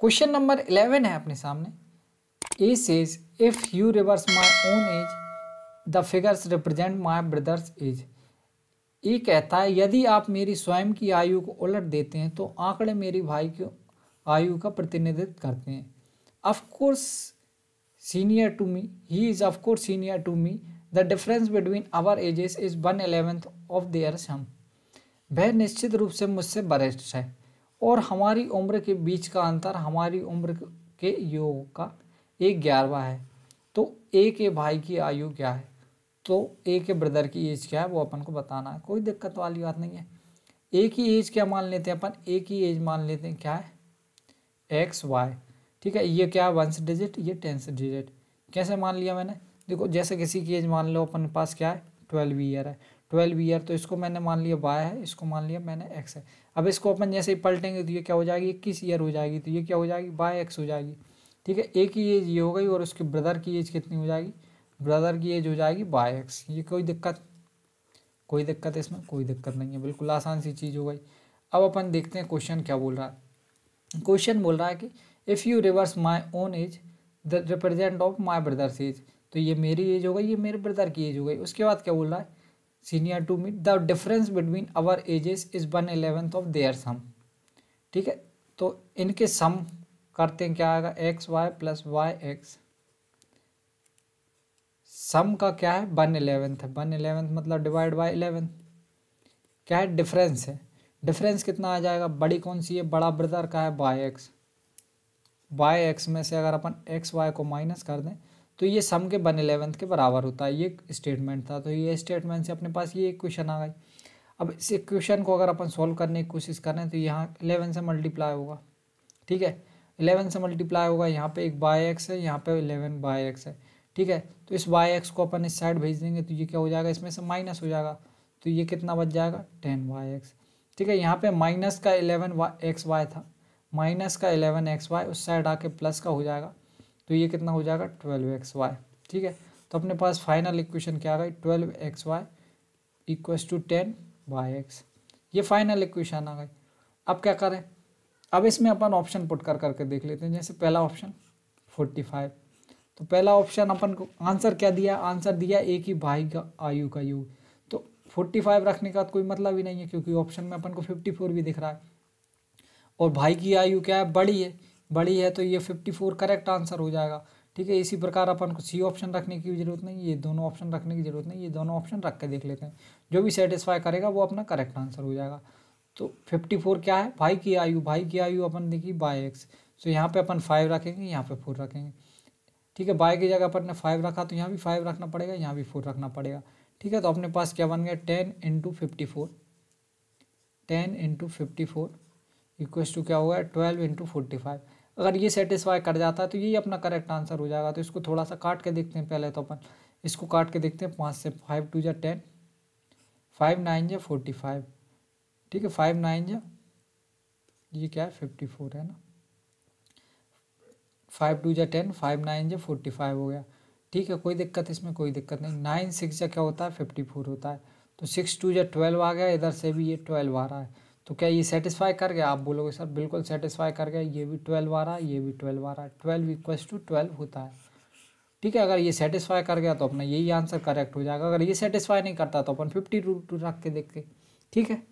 question number eleven है अपने सामने A says if you reverse my own age the figures represent my brother's age ये कहता है यदि आप मेरी स्वयं की आयु को उलट देते हैं तो आंकड़े मेरी भाई की आयु का प्रतिनिधित्व करते हैं of course senior to me he is of course senior to me the difference between our ages is one eleventh of their sum वह निश्चित रूप से मुझसे वरिष्ठ है और हमारी उम्र के बीच का अंतर हमारी उम्र के योग का एक ग्यारहवा है तो ए के भाई की आयु क्या है तो ए के ब्रदर की एज क्या है वो अपन को बताना है कोई दिक्कत वाली बात नहीं है ए की एज क्या मान लेते हैं अपन ए की एज मान लेते हैं क्या है एक्स वाई ठीक है ये क्या है वंस डिजिट ये टेंस डिजिट कैसे मान लिया मैंने देखो जैसे किसी की एज मान लो अपन पास क्या है ट्वेल्व ईयर है ट्वेल्व ईयर तो इसको मैंने मान लिया वाई है इसको मान लिया मैंने एक्स है अब इसको अपन जैसे ही पलटेंगे तो ये क्या हो जाएगी इक्कीस ईयर हो जाएगी तो ये क्या हो जाएगी वाई एक्स हो जाएगी ठीक है एक ही एज ये हो गई और उसके ब्रदर की एज कितनी हो जाएगी ब्रदर की एज हो जाएगी वाई एक्स ये कोई दिक्कत कोई दिक्कत इसमें कोई दिक्कत नहीं है बिल्कुल आसान सी चीज़ हो गई अब अपन देखते हैं क्वेश्चन क्या बोल रहा है क्वेश्चन बोल रहा है कि if you reverse my own age the represent of my brother's age तो ये मेरी एज हो गई ये मेरे ब्रदर की एज हो गई उसके बाद क्या बोल रहा है senior to me the difference between our ages is one eleventh of their sum ठीक है तो इनके सम करते हैं क्या आएगा X Y plus Y X sum का क्या है वन एलेवेंथ है वन एलेवेंथ मतलब डिवाइड बाई एलेवेंथ क्या है डिफरेंस है डिफरेंस कितना आ जाएगा बड़ी कौन सी है बड़ा ब्रदर का है बाई एक्स बाय एक्स में से अगर अपन एक्स वाई को माइनस कर दें तो ये सम के वन एलेवेंथ के बराबर होता है ये स्टेटमेंट था तो ये स्टेटमेंट से अपने पास ये क्वेश्चन आ गई अब इस क्वेश्चन को अगर अपन सॉल्व करने की कोशिश करें तो यहाँ एलेवन से मल्टीप्लाई होगा ठीक है एलेवन से मल्टीप्लाई होगा यहाँ पे एक बाई एक्स है यहाँ पे एलेवन बाई एक्स है ठीक है तो इस बाई एक्स को अपन इस साइड भेज देंगे तो ये क्या हो जाएगा इसमें से माइनस हो जाएगा तो ये कितना बच जाएगा टेन वाई एक्स ठीक है यहाँ पे माइनस का एलेवन एक्स वाई था माइनस का एलेवन एक्स वाई उस साइड आके प्लस का हो जाएगा तो ये कितना हो जाएगा ट्वेल्व एक्स वाई ठीक है तो अपने पास फाइनल इक्वेशन क्या आ गई twelve X Y equals to ten Y X ये फाइनल इक्वेशन आ गई अब क्या करें अब इसमें अपन ऑप्शन पुट कर करके देख लेते हैं जैसे पहला ऑप्शन फोर्टी फाइव तो पहला ऑप्शन अपन को आंसर क्या दिया आंसर दिया एक ही भाई का आयु का युग तो फोर्टी फाइव रखने का कोई मतलब ही नहीं है क्योंकि ऑप्शन में अपन को फिफ्टी फोर भी दिख रहा है और भाई की आयु क्या है बड़ी है बड़ी है तो ये फिफ्टी फोर करेक्ट आंसर हो जाएगा ठीक है इसी प्रकार अपन को सी ऑप्शन रखने की जरूरत नहीं ये दोनों ऑप्शन रखने की जरूरत नहीं ये दोनों ऑप्शन रख के देख लेते हैं जो भी सेटिस्फाई करेगा वो अपना करेक्ट आंसर हो जाएगा तो फिफ्टी फोर क्या है भाई की आयु भाई की आयु अपन देखिए बाई एक्स तो यहाँ पे अपन फाइव रखेंगे यहाँ पे फोर रखेंगे ठीक है बाई की जगह अपन ने फाइव रखा तो यहाँ भी फाइव रखना पड़ेगा यहाँ भी फोर रखना पड़ेगा ठीक है तो अपने पास क्या बन गया ten into fifty four ten into fifty four equals to क्या हुआ ट्वेल्व इंटू फोर्टी फाइव अगर ये सेटिस्फाई कर जाता है तो यही अपना करेक्ट आंसर हो जाएगा तो इसको थोड़ा सा काट के देखते हैं पहले तो अपन इसको काट के देखते हैं पाँच से फाइव टू या टेन फाइव नाइन या फोर्टी फाइव ठीक है फाइव नाइन या ये क्या है फिफ्टी फोर है ना फाइव टू या टेन फाइव नाइन या फोर्टी फाइव हो गया ठीक है कोई दिक्कत इसमें कोई दिक्कत नहीं नाइन सिक्स या क्या होता है फिफ्टी फोर होता है तो सिक्स टू या ट्वेल्व आ गया इधर से भी ये ट्वेल्व आ रहा है तो क्या ये सेटिस्फाई कर गया आप बोलोगे सर बिल्कुल सेटिस्फाई कर गया ये भी ट्वेल्व आ रहा है ये भी ट्वेल्व आ रहा है ट्वेल्व इक्वल्स टू ट्वेल्व होता है ठीक है अगर ये सेटिस्फाई कर गया तो अपना यही आंसर करेक्ट हो जाएगा अगर ये सेटिस्फाई नहीं करता तो अपन फिफ्टी रूट रख के देखते ठीक है